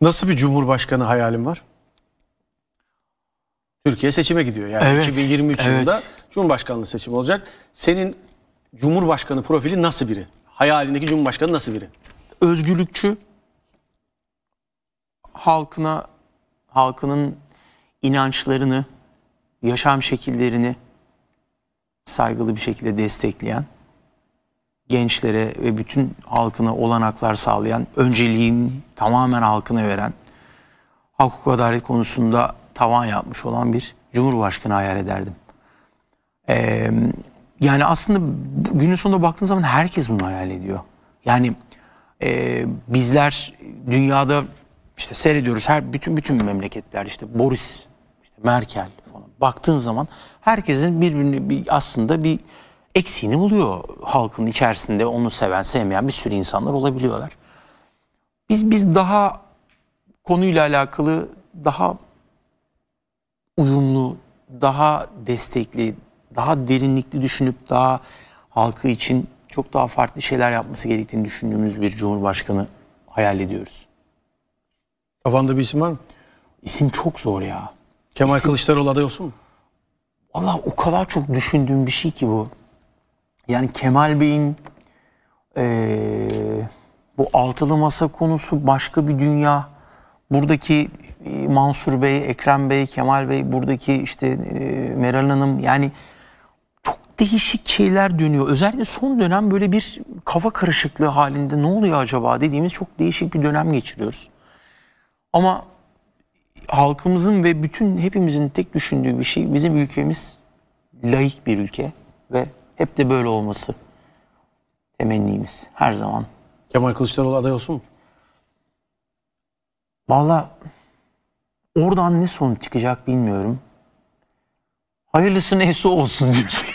Nasıl bir cumhurbaşkanı hayalim var? Türkiye seçime gidiyor. Yani evet, 2023 evet. yılında cumhurbaşkanlığı seçimi olacak. Senin cumhurbaşkanı profili nasıl biri? Hayalindeki cumhurbaşkanı nasıl biri? Özgürlükçü, halkına, halkının inançlarını, yaşam şekillerini saygılı bir şekilde destekleyen, gençlere ve bütün halkına olanaklar sağlayan, önceliğini tamamen halkına veren, hak hukuk adalet konusunda tavan yapmış olan bir cumhurbaşkanı hayal ederdim. Ee, yani aslında günün sonunda baktığın zaman herkes bunu hayal ediyor. Yani e, bizler dünyada işte seyrediyoruz her bütün bütün memleketler işte Boris, işte Merkel falan. Baktığın zaman herkesin birbirini bir, aslında bir eksiğini buluyor halkın içerisinde onu seven sevmeyen bir sürü insanlar olabiliyorlar. Biz biz daha konuyla alakalı daha uyumlu, daha destekli, daha derinlikli düşünüp daha halkı için çok daha farklı şeyler yapması gerektiğini düşündüğümüz bir cumhurbaşkanı hayal ediyoruz. Kafanda bir isim var mı? İsim çok zor ya. Kemal İsim... Kılıçdaroğlu aday olsun mu? Valla o kadar çok düşündüğüm bir şey ki bu. Yani Kemal Bey'in e, bu altılı masa konusu başka bir dünya. Buradaki Mansur Bey, Ekrem Bey, Kemal Bey, buradaki işte e, Meral Hanım yani çok değişik şeyler dönüyor. Özellikle son dönem böyle bir kafa karışıklığı halinde ne oluyor acaba dediğimiz çok değişik bir dönem geçiriyoruz. Ama halkımızın ve bütün hepimizin tek düşündüğü bir şey bizim ülkemiz laik bir ülke ve hep de böyle olması temennimiz her zaman. Kemal Kılıçdaroğlu aday olsun mu? Valla oradan ne son çıkacak bilmiyorum. Hayırlısı neyse olsun diyor.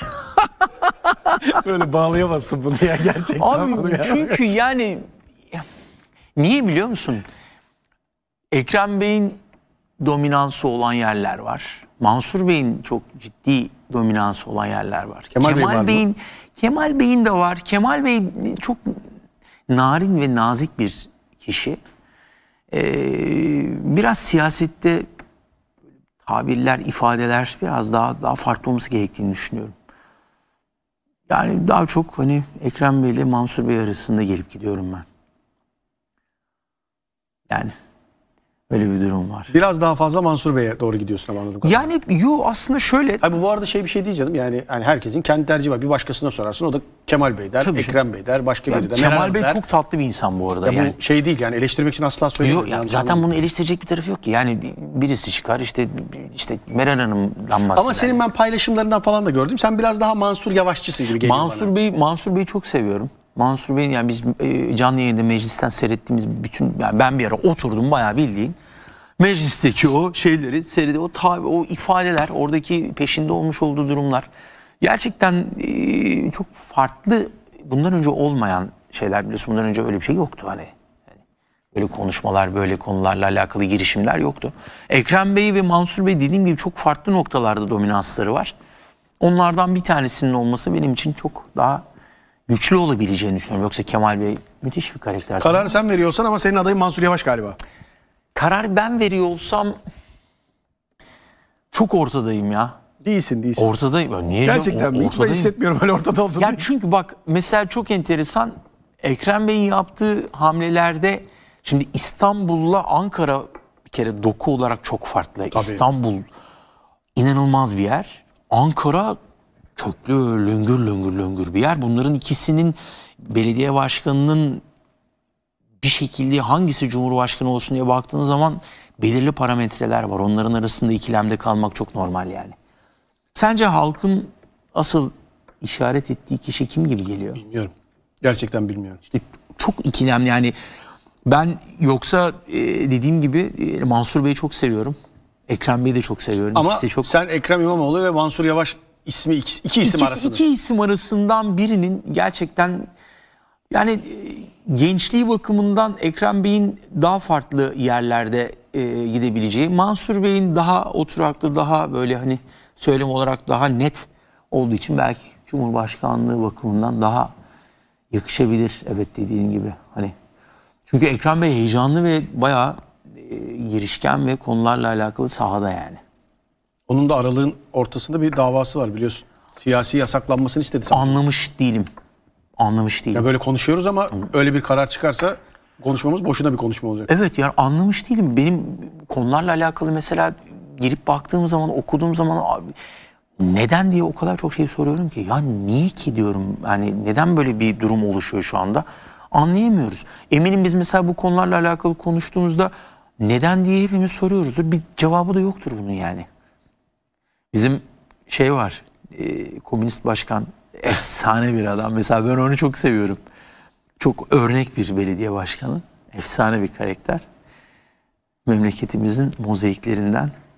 Böyle bağlayamazsın bunu ya gerçekten. Abi ya. çünkü yani niye biliyor musun? Ekrem Bey'in dominansı olan yerler var. Mansur Bey'in çok ciddi dominansı olan yerler var. Kemal, Kemal Bey Bey'in Kemal Bey'in de var. Kemal Bey çok narin ve nazik bir kişi. Ee, biraz siyasette tabirler, ifadeler biraz daha daha farklı olması gerektiğini düşünüyorum. Yani daha çok hani Ekrem Bey ile Mansur Bey arasında gelip gidiyorum ben. Yani Öyle bir durum var. Biraz daha fazla Mansur Bey'e doğru gidiyorsun ama anladım. Yani yu aslında şöyle. Abi bu arada şey bir şey diyeceğim yani yani herkesin kendi tercihi var. Bir başkasına sorarsın o da Kemal Bey der, Tabii Ekrem canım. Bey der, başka biri der. Kemal Bey der. çok tatlı bir insan bu arada. Ya yani bu şey değil yani eleştirmek için asla söylemiyorum. Yok, yani zaten bunu eleştirecek bir tarafı yok ki. Yani birisi çıkar işte işte Meral Hanım lanması. Ama senin ben paylaşımlarından falan da gördüm. Sen biraz daha Mansur Yavaşçısı gibi geliyor Mansur bana. Bey Mansur Bey'i çok seviyorum. Mansur Bey'in yani biz e, canlı yayında meclisten seyrettiğimiz bütün yani ben bir ara oturdum bayağı bildiğin meclisteki o şeyleri seyredi o tabi o ifadeler oradaki peşinde olmuş olduğu durumlar gerçekten e, çok farklı bundan önce olmayan şeyler biliyorsun bundan önce öyle bir şey yoktu hani böyle konuşmalar, böyle konularla alakalı girişimler yoktu. Ekrem Bey ve Mansur Bey dediğim gibi çok farklı noktalarda dominansları var. Onlardan bir tanesinin olması benim için çok daha güçlü olabileceğini düşünüyorum. Yoksa Kemal Bey müthiş bir karakter. Kararı sen veriyorsan ama senin adayın Mansur Yavaş galiba. Karar ben veriyor olsam çok ortadayım ya. Değilsin değilsin. Ortadayım. Ya niye Gerçekten mi? Hiç ben hissetmiyorum öyle ortada olduğunu. Ya çünkü bak mesela çok enteresan Ekrem Bey'in yaptığı hamlelerde şimdi İstanbul'la Ankara bir kere doku olarak çok farklı. Tabii. İstanbul inanılmaz bir yer. Ankara köklü, lüngür lüngür lüngür bir yer. Bunların ikisinin belediye başkanının bir şekilde hangisi cumhurbaşkanı olsun diye baktığın zaman belirli parametreler var. Onların arasında ikilemde kalmak çok normal yani. Sence halkın asıl işaret ettiği kişi kim gibi geliyor? Bilmiyorum. Gerçekten bilmiyorum. İşte çok ikilem yani. Ben yoksa e, dediğim gibi e, Mansur Bey'i çok seviyorum. Ekrem Bey'i de çok seviyorum. Ama çok... sen Ekrem İmamoğlu ve Mansur Yavaş ismi iki, iki isim arasında. İki isim arasından birinin gerçekten yani e, gençliği bakımından Ekrem Bey'in daha farklı yerlerde e, gidebileceği, Mansur Bey'in daha oturaklı, daha böyle hani söylem olarak daha net olduğu için belki Cumhurbaşkanlığı bakımından daha yakışabilir evet dediğin gibi. Hani çünkü Ekrem Bey heyecanlı ve bayağı e, girişken ve konularla alakalı sahada yani. Onun da aralığın ortasında bir davası var biliyorsun. Siyasi yasaklanmasını istedi. Sanki. Anlamış değilim. Anlamış değilim. Ya böyle konuşuyoruz ama öyle bir karar çıkarsa konuşmamız boşuna bir konuşma olacak. Evet yani anlamış değilim. Benim konularla alakalı mesela girip baktığım zaman, okuduğum zaman abi, neden diye o kadar çok şey soruyorum ki. Ya niye ki diyorum. Yani neden böyle bir durum oluşuyor şu anda? Anlayamıyoruz. Eminim biz mesela bu konularla alakalı konuştuğumuzda neden diye hepimiz soruyoruzdur. Bir cevabı da yoktur bunun yani. Bizim şey var. E, komünist başkan efsane bir adam. Mesela ben onu çok seviyorum. Çok örnek bir belediye başkanı. Efsane bir karakter. Memleketimizin mozaiklerinden